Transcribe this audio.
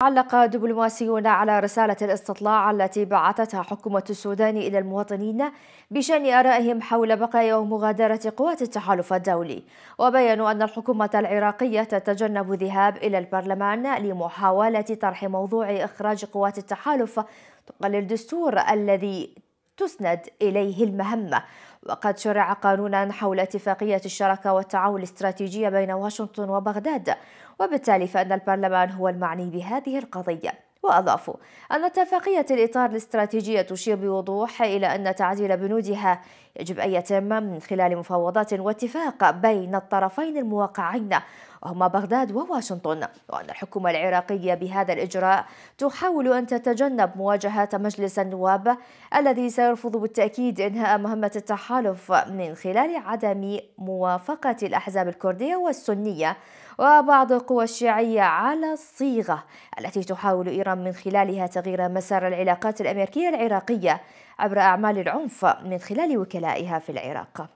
علق دبلوماسيون على رسالة الاستطلاع التي بعثتها حكومة السودان إلى المواطنين بشأن آرائهم حول بقايا ومغادرة قوات التحالف الدولي وبيّنوا أن الحكومة العراقية تتجنب الذهاب إلى البرلمان لمحاولة طرح موضوع إخراج قوات التحالف طبقا للدستور الذي تسند إليه المهمة وقد شرع قانونا حول اتفاقية الشراكة والتعاون الاستراتيجية بين واشنطن وبغداد وبالتالي فإن البرلمان هو المعني بهذه القضية وأضافوا أن اتفاقية الإطار الاستراتيجية تشير بوضوح إلى أن تعديل بنودها يجب أن يتم من خلال مفاوضات واتفاق بين الطرفين الموقعين وهما بغداد وواشنطن وأن الحكومة العراقية بهذا الإجراء تحاول أن تتجنب مواجهة مجلس النواب الذي سيرفض بالتأكيد إنهاء مهمة التحالف من خلال عدم موافقة الأحزاب الكردية والسنية وبعض القوى الشيعية على الصيغة التي تحاول إيران من خلالها تغيير مسار العلاقات الأمريكية العراقية عبر أعمال العنف من خلال وكلائها في العراق